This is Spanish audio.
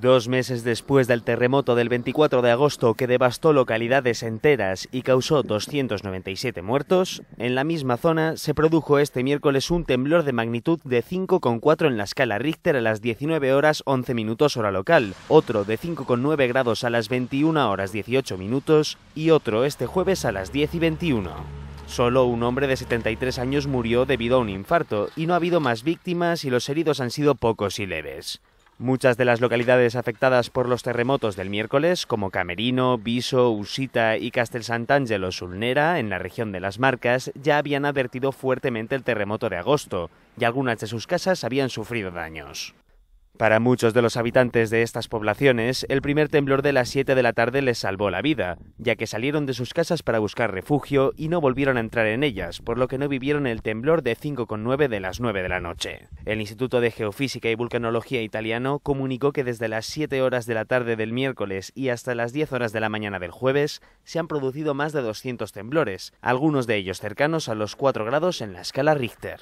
Dos meses después del terremoto del 24 de agosto que devastó localidades enteras y causó 297 muertos, en la misma zona se produjo este miércoles un temblor de magnitud de 5,4 en la escala Richter a las 19 horas 11 minutos hora local, otro de 5,9 grados a las 21 horas 18 minutos y otro este jueves a las 10 y 21. Solo un hombre de 73 años murió debido a un infarto y no ha habido más víctimas y los heridos han sido pocos y leves. Muchas de las localidades afectadas por los terremotos del miércoles, como Camerino, Viso, Usita y Castel Sant'Angelo Sulnera, en la región de las Marcas, ya habían advertido fuertemente el terremoto de agosto, y algunas de sus casas habían sufrido daños. Para muchos de los habitantes de estas poblaciones, el primer temblor de las 7 de la tarde les salvó la vida, ya que salieron de sus casas para buscar refugio y no volvieron a entrar en ellas, por lo que no vivieron el temblor de 5,9 de las 9 de la noche. El Instituto de Geofísica y Vulcanología italiano comunicó que desde las 7 horas de la tarde del miércoles y hasta las 10 horas de la mañana del jueves se han producido más de 200 temblores, algunos de ellos cercanos a los 4 grados en la escala Richter.